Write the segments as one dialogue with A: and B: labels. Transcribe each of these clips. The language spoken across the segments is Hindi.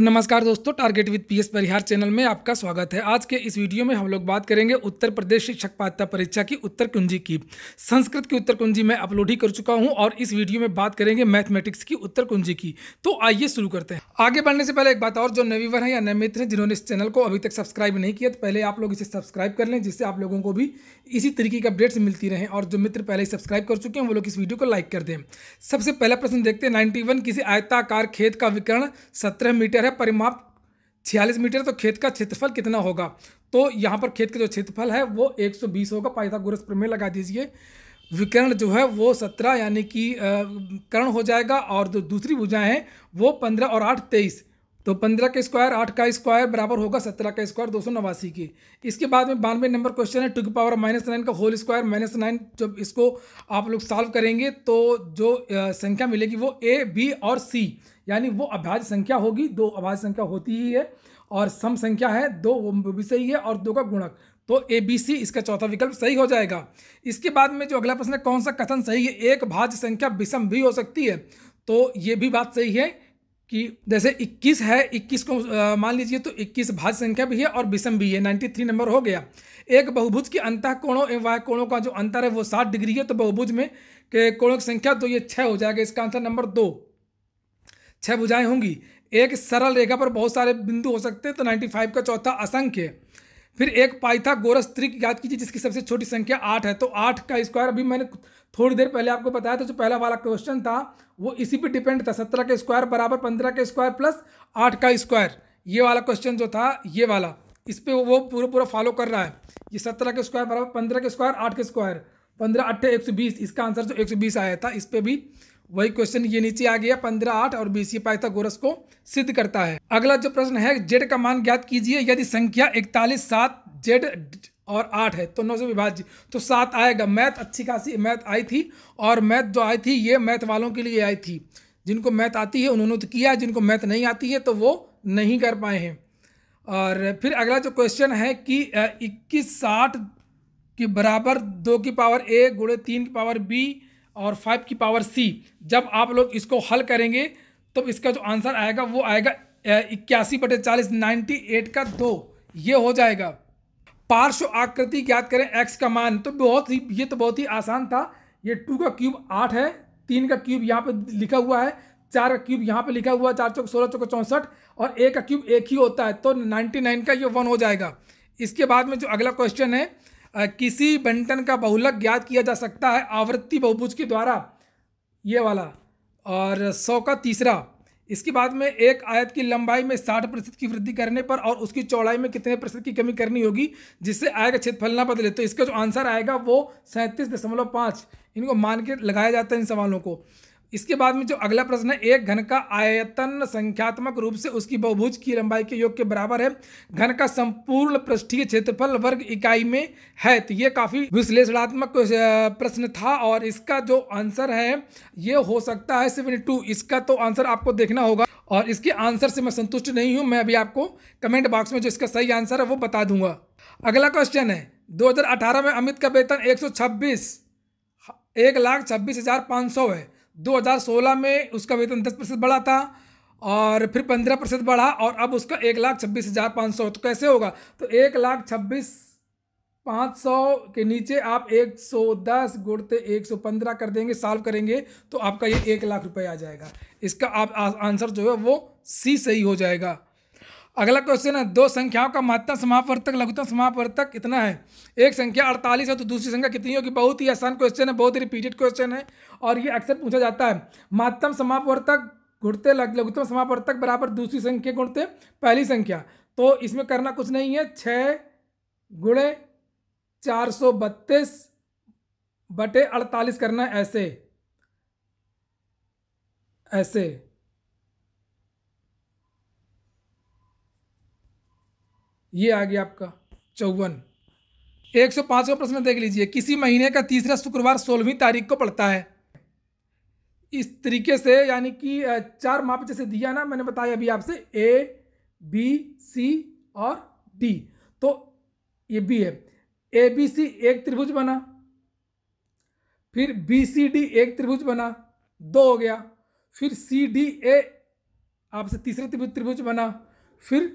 A: नमस्कार दोस्तों target with PS Parihar channel में आपका स्वागत है आज के इस वीडियो में हम लोग बात करेंगे उत्तर प्रदेश शिक्षक पात्रता परीक्षा की उत्तर कुंजी की संस्कृत की उत्तर कुंजी मैं अपलोड ही कर चुका हूं और इस वीडियो में बात करेंगे मैथमेटिक्स की उत्तर कुंजी की तो आइए शुरू करते हैं आगे बढ़ने से पहले एक बात और जो नवीवर है या नए मित्र है जिन्होंने इस चैनल को अभी तक सब्सक्राइब नहीं किया तो पहले आप लोग इसे सब्सक्राइब कर लें जिससे आप लोगों को भी इसी तरीके की अपडेट्स मिलती रहे और जो मित्र पहले ही सब्सक्राइब कर चुके हैं वो लोग इस वीडियो को लाइक कर दें सबसे पहला प्रश्न देखते हैं नाइन्टी किसी आयताकार खेत का विकरण सत्रह मीटर है परिमाप छियालीस मीटर तो खेत का क्षेत्रफल कितना होगा तो यहाँ पर खेत का जो क्षेत्रफल है वो 120 होगा पाइथागोरस प्रमेय लगा दीजिए विकर्ण जो है वो सत्रह यानी कि कर्ण हो जाएगा और जो दूसरी भुजाएं हैं वो पंद्रह और आठ तेईस तो पंद्रह का स्क्वायर आठ का स्क्वायर बराबर होगा सत्रह का स्क्वायर दो सौ नवासी के इसके बाद में बानवे नंबर क्वेश्चन है टू की पावर माइनस नाइन का होल स्क्वायर माइनस नाइन जब इसको आप लोग सॉल्व करेंगे तो जो संख्या मिलेगी वो ए बी और सी यानी वो अभाज्य संख्या होगी दो अभाज्य संख्या होती ही है और सम संख्या है दो वो भी सही है और दो का गुणक तो ए बी सी इसका चौथा विकल्प सही हो जाएगा इसके बाद में जो अगला प्रश्न है कौन सा कथन सही है एक भाज्य संख्या विषम भी हो सकती है तो ये भी बात सही है कि जैसे 21 है 21 को मान लीजिए तो 21 भाज्य संख्या भी है और विषम भी है 93 नंबर हो गया एक बहुभुज के अंत कोणों एवं वाय कोणों का जो अंतर है वो 60 डिग्री है तो बहुभुज में के कोणों की संख्या तो ये छः हो जाएगा इसका आंसर नंबर दो छः भुजाएं होंगी एक सरल रेखा पर बहुत सारे बिंदु हो सकते हैं तो नाइन्टी का चौथा असंख्य है फिर एक पाइथागोरस त्रिक याद कीजिए जिसकी सबसे छोटी संख्या आठ है तो आठ का स्क्वायर अभी मैंने थोड़ी देर पहले आपको बताया था जो पहला वाला क्वेश्चन था वो इसी पे डिपेंड था सत्रह के स्क्वायर बराबर पंद्रह के स्क्वायर प्लस आठ का स्क्वायर ये वाला क्वेश्चन जो था ये वाला इस पर वो पूरा पूरा फॉलो कर रहा है ये सत्रह के स्क्वायर बराबर पंद्रह के स्क्वायर आठ के स्क्वायर पंद्रह अट्ठे एक सौ बीस इसका आंसर जो एक सौ बीस आया था इस पर भी वही क्वेश्चन ये नीचे आ गया पंद्रह आठ और बीसी पाइथागोरस को सिद्ध करता है अगला जो प्रश्न है जेड का मान ज्ञात कीजिए यदि संख्या इकतालीस सात जेड और आठ है तो नौ से विभाज्य तो सात आएगा मैथ अच्छी खासी मैथ आई थी और मैथ जो आई थी ये मैथ वालों के लिए आई थी जिनको मैथ आती है उन्होंने तो किया जिनको मैथ नहीं आती है तो वो नहीं कर पाए हैं और फिर अगला जो क्वेश्चन है कि इक्कीस साठ के बराबर दो की पावर ए गुड़े तीन की पावर बी और फाइव की पावर सी जब आप लोग इसको हल करेंगे तो इसका जो आंसर आएगा वो आएगा इक्यासी बटे चालीस नाइन्टी एट का दो ये हो जाएगा पार्श्व आकृति याद करें एक्स का मान तो बहुत ही ये तो बहुत ही आसान था ये टू का क्यूब आठ है तीन का क्यूब यहाँ पे लिखा हुआ है चार का क्यूब यहाँ पे लिखा हुआ है चार चौक सोलह चौक चौंसठ और एक का क्यूब एक ही होता है तो नाइन्टी नाइन का ये वन हो जाएगा इसके बाद में जो अगला क्वेश्चन है किसी बंटन का बहुलक ज्ञात किया जा सकता है आवृत्ति बहुभुज के द्वारा ये वाला और सौ का तीसरा इसके बाद में एक आयत की लंबाई में साठ प्रतिशत की वृद्धि करने पर और उसकी चौड़ाई में कितने प्रतिशत की कमी करनी होगी जिससे आय का क्षेत्रफल ना बदले तो इसका जो आंसर आएगा वो सैंतीस दशमलव पाँच इनको मान के लगाया जाता है इन सवालों को इसके बाद में जो अगला प्रश्न है एक घन का आयतन संख्यात्मक रूप से उसकी बहुभुज की लंबाई के योग के बराबर है घन का संपूर्ण पृष्ठीय क्षेत्रफल वर्ग इकाई में है तो ये काफी विश्लेषणात्मक प्रश्न था और इसका जो आंसर है ये हो सकता है सेवन टू इसका तो आंसर आपको देखना होगा और इसके आंसर से मैं संतुष्ट नहीं हूँ मैं अभी आपको कमेंट बॉक्स में जो इसका सही आंसर है वो बता दूंगा अगला क्वेश्चन है दो में अमित का वेतन 126 एक लाख छब्बीस हज़ार सौ है 2016 में उसका वेतन 10 प्रतिशत बढ़ा था और फिर 15 प्रतिशत बढ़ा और अब उसका एक लाख छब्बीस हज़ार पाँच सौ तो कैसे होगा तो एक लाख छब्बीस पाँच सौ के नीचे आप एक सौ दस गुड़ते एक सौ पंद्रह कर देंगे सॉल्व करेंगे तो आपका ये एक लाख रुपये आ जाएगा इसका आप आंसर जो है वो सी सही हो जाएगा अगला क्वेश्चन है दो संख्याओं का महत्तम समापवर्तक लघुतम समापवर्तक इतना है एक संख्या अड़तालीस है तो दूसरी संख्या कितनी होगी बहुत ही आसान क्वेश्चन है बहुत ही रिपीटेड क्वेश्चन है और ये अक्सर पूछा जाता है महत्तम समापवर्तक घुड़ते लघुतम समापवर्तक बराबर दूसरी संख्या गुणते पहली संख्या तो इसमें करना कुछ नहीं है छ गुणे चार सौ बत्तीस बटे अड़तालीस करना ऐसे ऐसे ये आ गया आपका चौवन एक सौ पाँचवा प्रश्न देख लीजिए किसी महीने का तीसरा शुक्रवार सोलहवीं तारीख को पड़ता है इस तरीके से यानी कि चार माप जैसे दिया ना मैंने बताया अभी आपसे ए बी सी और डी तो ये बी है ए बी सी एक त्रिभुज बना फिर बी सी डी एक त्रिभुज बना दो हो गया फिर सी डी ए आपसे तीसरा त्रिभुज त्रिभुज बना फिर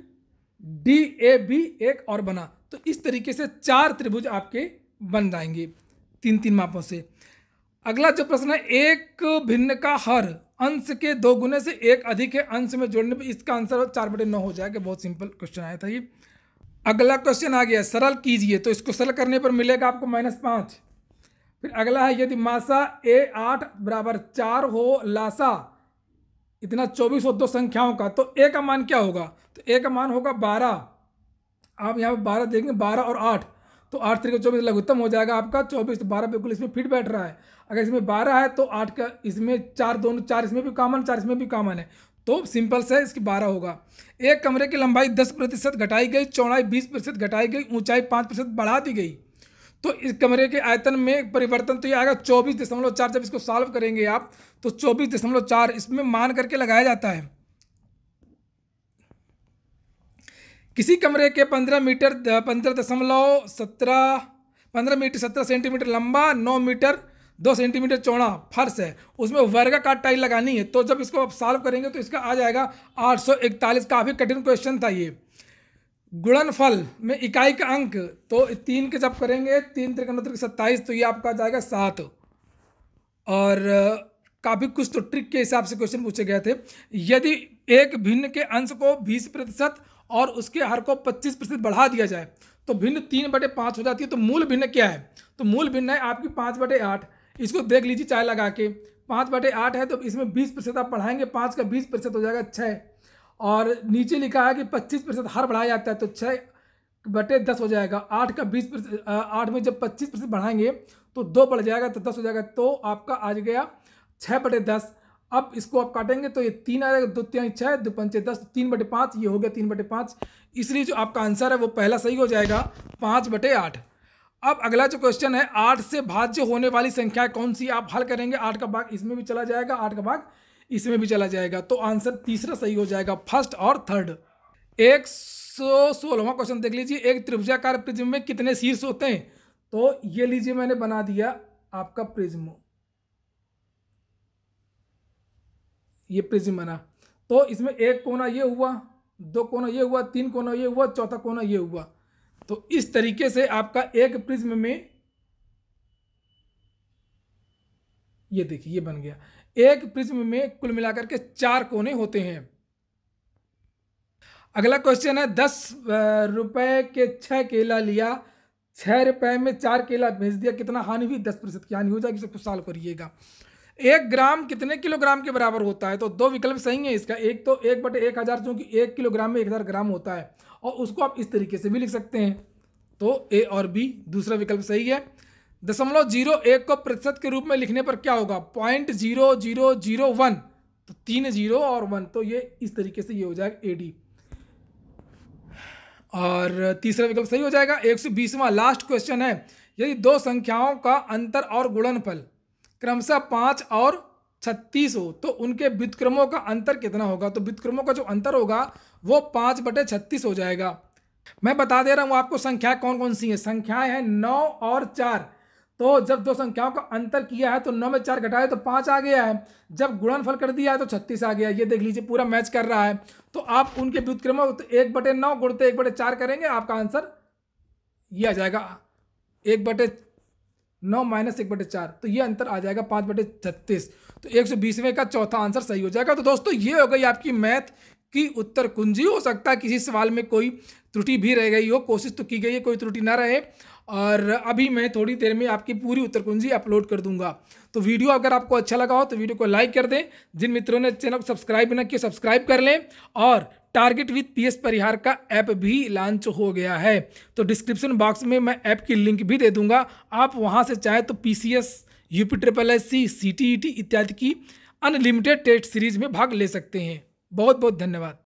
A: डी ए बी एक और बना तो इस तरीके से चार त्रिभुज आपके बन जाएंगे तीन तीन मापों से अगला जो प्रश्न है एक भिन्न का हर अंश के दो गुने से एक अधिक है अंश में जोड़ने पर इसका आंसर चार बटे नौ हो जाएगा बहुत सिंपल क्वेश्चन आया था ये अगला क्वेश्चन आ गया सरल कीजिए तो इसको सरल करने पर मिलेगा आपको माइनस पाँच फिर अगला है यदि मासा ए आठ बराबर चार हो लासा इतना चौबीस और दो संख्याओं का तो ए का मान क्या होगा तो ए का मान होगा बारह आप यहाँ पर बारह देखेंगे बारह और आठ तो आठ तरीके चौबीस लघुत्तम हो जाएगा आपका चौबीस तो बारह बिल्कुल इसमें फिट बैठ रहा है अगर इसमें बारह है तो आठ का इसमें चार दोनों चार इसमें भी कॉमन चार इसमें भी कॉमन है तो सिंपल से इसकी बारह होगा एक कमरे की लंबाई दस प्रतिशत घटाई गई चौड़ाई बीस प्रतिशत घटाई गई ऊंचाई पाँच प्रतिशत बढ़ा दी गई तो इस कमरे के आयतन में परिवर्तन तो ये आएगा चौबीस दशमलव चार जब इसको सॉल्व करेंगे आप तो चौबीस दशमलव चार इसमें मान करके लगाया जाता है किसी कमरे के पंद्रह मीटर पंद्रह दशमलव सत्रह पंद्रह मीटर सत्रह सेंटीमीटर लंबा नौ मीटर दो सेंटीमीटर चौड़ा फर्श है उसमें वर्ग का टाइल लगानी है तो जब इसको आप सॉल्व करेंगे तो इसका आ जाएगा इकतालीस काफ़ी कठिन क्वेश्चन था ये गुणनफल में इकाई का अंक तो तीन के जब करेंगे तीन त्रिक सत्ताईस तो ये आपका आ जाएगा सात और काफ़ी कुछ तो ट्रिक के हिसाब से क्वेश्चन पूछे गए थे यदि एक भिन्न के अंश को बीस प्रतिशत और उसके हर को पच्चीस प्रतिशत बढ़ा दिया जाए तो भिन्न तीन बटे पाँच हो जाती है तो मूल भिन्न क्या है तो मूल भिन्न है आपकी पाँच बटे आठ इसको देख लीजिए चाय लगा के पाँच बटे आठ है तो इसमें बीस प्रतिशत आप पढ़ाएंगे पाँच का बीस प्रतिशत हो जाएगा छः और नीचे लिखा है कि पच्चीस प्रतिशत हर बढ़ाया जाता है तो छः बटे दस हो जाएगा आठ का बीस प्रतिशत आठ में जब पच्चीस प्रतिशत बढ़ाएंगे तो दो बढ़ जाएगा तो दस हो जाएगा तो आपका आ गया छः बटे दस अब इसको आप काटेंगे तो ये तीन आ जाएगा दो तीन छः दो पंचे दस तो तीन बटे पाँच ये हो गया तीन बटे पाँच इसलिए जो आपका आंसर है वो पहला सही हो जाएगा पाँच बटे आठ अब अगला जो क्वेश्चन है आठ से भाज्य होने वाली संख्या कौन सी आप हल करेंगे आठ का भाग इसमें भी चला जाएगा आठ का भाग इसमें भी चला जाएगा तो आंसर तीसरा सही हो जाएगा फर्स्ट और थर्ड एक सौ क्वेश्चन देख लीजिए एक त्रिभुजाकार प्रिज्म में कितने शीर्ष होते हैं तो ये लीजिए मैंने बना दिया आपका प्रिज्म ये प्रिज्म बना तो इसमें एक कोना ये हुआ दो कोना ये हुआ तीन कोना ये हुआ चौथा कोना ये हुआ तो इस तरीके से आपका एक प्रिज्म में ये देखिए ये बन गया एक प्रिज्म में कुल मिलाकर के चार कोने होते हैं अगला क्वेश्चन है दस रुपए के छह केला लिया छह रुपए में चार केला भेज दिया कितना हानि हुई दस प्रतिशत की हानि हो जाएगी सबको साल करिएगा एक ग्राम कितने किलोग्राम के बराबर होता है तो दो विकल्प सही है इसका एक तो एक बटे एक हज़ार चूंकि एक किलोग्राम में एक हज़ार ग्राम होता है और उसको आप इस तरीके से भी लिख सकते हैं तो ए और बी दूसरा विकल्प सही है दशमलव जीरो एक को प्रतिशत के रूप में लिखने पर क्या होगा point zero zero zero one तो तीन जीरो और वन तो ये इस तरीके से ये हो जाएगा ए डी और तीसरा विकल्प सही हो जाएगा एक सौ बीसवां लास्ट क्वेश्चन है यदि दो संख्याओं का अंतर और गुणनफल क्रमशः पाँच और छत्तीस हो तो उनके व्युतक्रमों का अंतर कितना होगा तो व्युतक्रमों का जो अंतर होगा वो पाँच बटे छत्तीस हो जाएगा मैं बता दे रहा हूँ आपको संख्याएं कौन कौन सी हैं संख्याएं हैं नौ और चार तो जब दो संख्याओं का अंतर किया है तो नौ में चार घटाया तो पाँच आ गया है जब गुणनफल कर दिया है तो छत्तीस आ गया ये देख लीजिए पूरा मैच कर रहा है तो आप उनके व्युतक्रमों तो एक बटे नौ गुणते एक बटे चार करेंगे आपका आंसर ये आ जाएगा एक बटे नौ माइनस एक बटे चार तो ये अंतर आ जाएगा पाँच बटे छत्तीस तो एक सौ बीसवें का चौथा आंसर सही हो जाएगा तो दोस्तों ये हो गई आपकी मैथ कि उत्तर कुंजी हो सकता है किसी सवाल में कोई त्रुटि भी रह गई हो कोशिश तो की गई है कोई त्रुटि ना रहे और अभी मैं थोड़ी देर में आपकी पूरी उत्तर कुंजी अपलोड कर दूंगा तो वीडियो अगर आपको अच्छा लगा हो तो वीडियो को लाइक कर दें जिन मित्रों ने चैनल को सब्सक्राइब ना किया सब्सक्राइब कर लें और टारगेट विथ पीएस परिहार का ऐप भी लॉन्च हो गया है तो डिस्क्रिप्शन बॉक्स में मैं ऐप की लिंक भी दे दूंगा आप वहाँ से चाहे तो P C S UP triple S C C T E T इत्यादि की अनलिमिटेड टेस्ट सीरीज में भाग ले सकते हैं बहुत बहुत धन्यवाद